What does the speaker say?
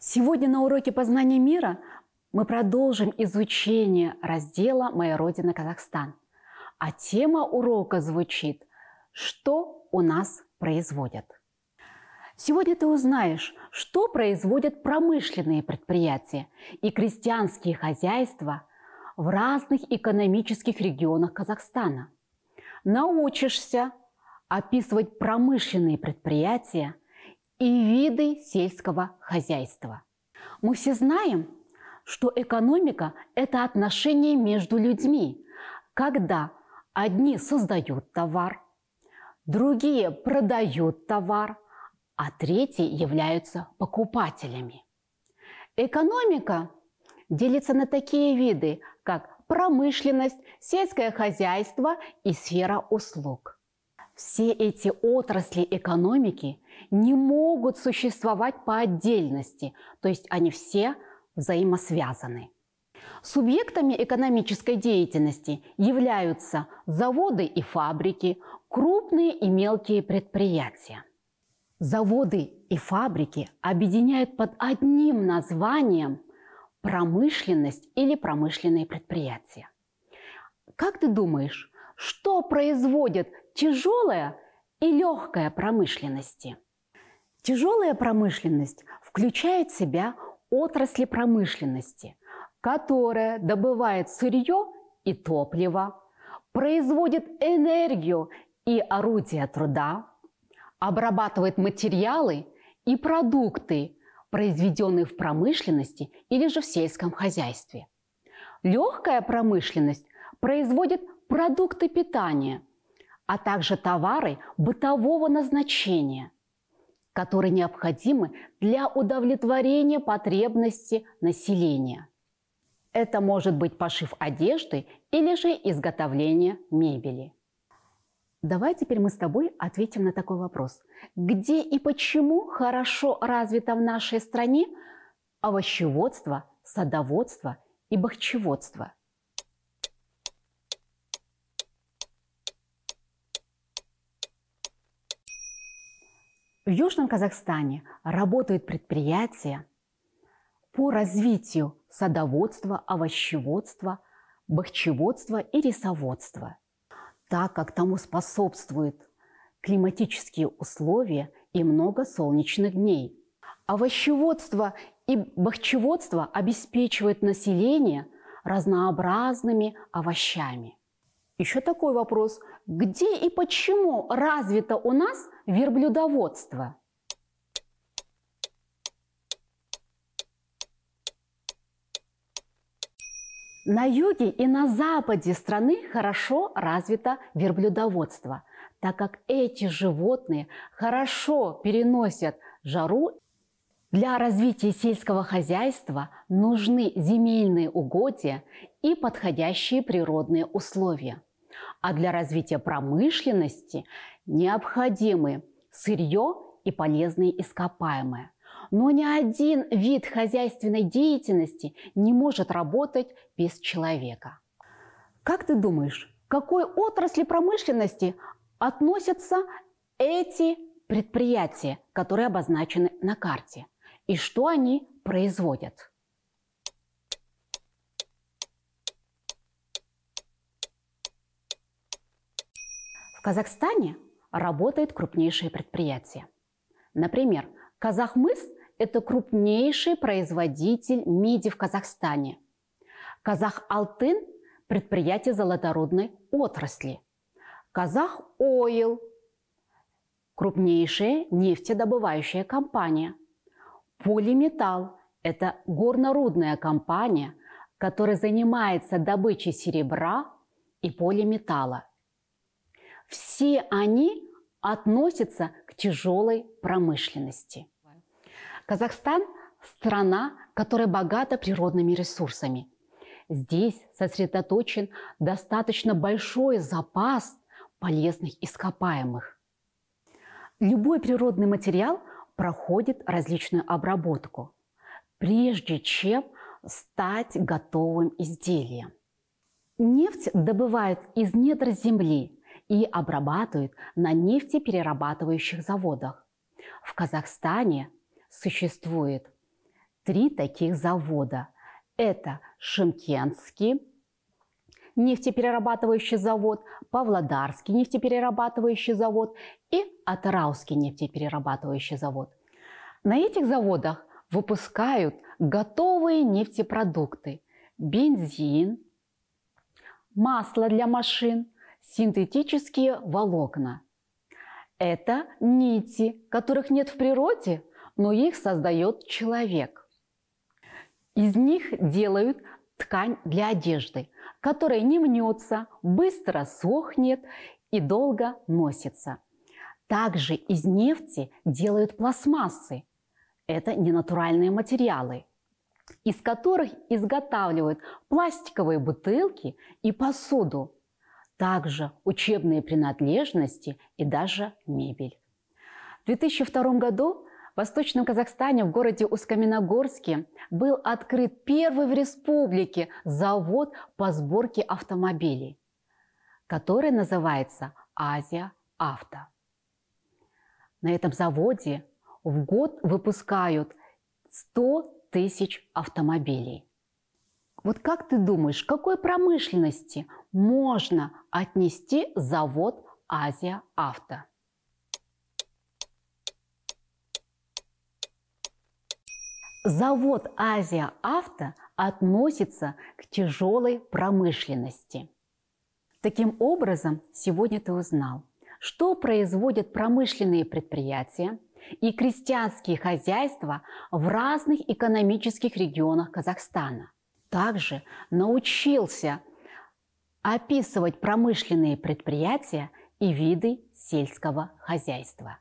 Сегодня на уроке познания мира мы продолжим изучение раздела «Моя Родина Казахстан». А тема урока звучит «Что у нас производят?». Сегодня ты узнаешь, что производят промышленные предприятия и крестьянские хозяйства в разных экономических регионах Казахстана. Научишься описывать промышленные предприятия – и виды сельского хозяйства. Мы все знаем, что экономика – это отношения между людьми, когда одни создают товар, другие продают товар, а третьи являются покупателями. Экономика делится на такие виды, как промышленность, сельское хозяйство и сфера услуг. Все эти отрасли экономики не могут существовать по отдельности, то есть они все взаимосвязаны. Субъектами экономической деятельности являются заводы и фабрики, крупные и мелкие предприятия. Заводы и фабрики объединяют под одним названием промышленность или промышленные предприятия. Как ты думаешь, что производят тяжелая и легкая промышленности. Тяжелая промышленность включает в себя отрасли промышленности, которая добывает сырье и топливо, производит энергию и орудия труда, обрабатывает материалы и продукты, произведенные в промышленности или же в сельском хозяйстве. Легкая промышленность производит продукты питания, а также товары бытового назначения, которые необходимы для удовлетворения потребности населения. Это может быть пошив одежды или же изготовление мебели. Давай теперь мы с тобой ответим на такой вопрос. Где и почему хорошо развито в нашей стране овощеводство, садоводство и бахчеводство – В Южном Казахстане работают предприятия по развитию садоводства, овощеводства, бахчеводства и рисоводства. Так как тому способствуют климатические условия и много солнечных дней. Овощеводство и бахчеводство обеспечивают население разнообразными овощами. Еще такой вопрос. Где и почему развито у нас верблюдоводство. На юге и на западе страны хорошо развито верблюдоводство, так как эти животные хорошо переносят жару. Для развития сельского хозяйства нужны земельные угодья и подходящие природные условия. А для развития промышленности необходимы сырье и полезные ископаемые. Но ни один вид хозяйственной деятельности не может работать без человека. Как ты думаешь, к какой отрасли промышленности относятся эти предприятия, которые обозначены на карте, и что они производят? В Казахстане работает крупнейшие предприятия. Например, Казахмыс – это крупнейший производитель меди в Казахстане. Казах Алтын – предприятие золоторудной отрасли. Казах Ойл – крупнейшая нефтедобывающая компания. Полиметалл – это горнорудная компания, которая занимается добычей серебра и полиметалла. Все они относятся к тяжелой промышленности. Казахстан – страна, которая богата природными ресурсами. Здесь сосредоточен достаточно большой запас полезных ископаемых. Любой природный материал проходит различную обработку, прежде чем стать готовым изделием. Нефть добывают из недр земли и обрабатывают на нефтеперерабатывающих заводах. В Казахстане существует три таких завода. Это Шимкентский нефтеперерабатывающий завод, Павлодарский нефтеперерабатывающий завод и Атараусский нефтеперерабатывающий завод. На этих заводах выпускают готовые нефтепродукты – бензин, масло для машин – синтетические волокна. Это нити, которых нет в природе, но их создает человек. Из них делают ткань для одежды, которая не мнется, быстро сохнет и долго носится. Также из нефти делают пластмассы. Это ненатуральные материалы, из которых изготавливают пластиковые бутылки и посуду – также учебные принадлежности и даже мебель. В 2002 году в Восточном Казахстане, в городе Ускаменогорске, был открыт первый в республике завод по сборке автомобилей, который называется «Азия Авто». На этом заводе в год выпускают 100 тысяч автомобилей. Вот как ты думаешь, какой промышленности можно отнести завод Азия Авто. Завод Азия Авто относится к тяжелой промышленности. Таким образом, сегодня ты узнал, что производят промышленные предприятия и крестьянские хозяйства в разных экономических регионах Казахстана. Также научился описывать промышленные предприятия и виды сельского хозяйства.